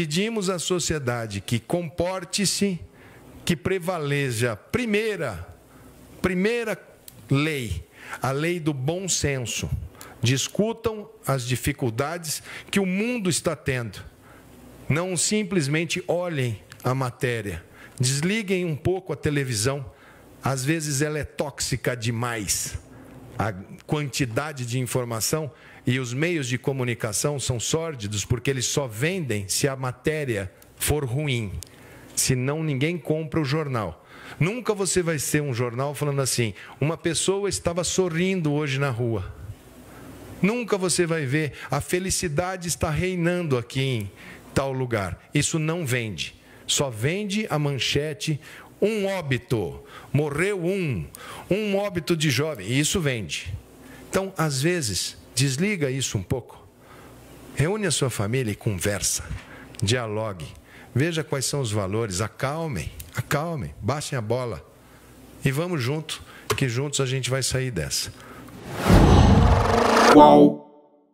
Pedimos à sociedade que comporte-se, que prevaleja primeira, primeira lei, a lei do bom senso. Discutam as dificuldades que o mundo está tendo. Não simplesmente olhem a matéria. Desliguem um pouco a televisão. Às vezes ela é tóxica demais a quantidade de informação e os meios de comunicação são sórdidos porque eles só vendem se a matéria for ruim. Senão ninguém compra o jornal. Nunca você vai ser um jornal falando assim: uma pessoa estava sorrindo hoje na rua. Nunca você vai ver a felicidade está reinando aqui em tal lugar. Isso não vende. Só vende a manchete, um óbito, morreu um, um óbito de jovem, e isso vende. Então, às vezes, desliga isso um pouco. Reúne a sua família e conversa, dialogue, veja quais são os valores, acalmem, acalmem, baixem a bola e vamos junto, que juntos a gente vai sair dessa. Qual?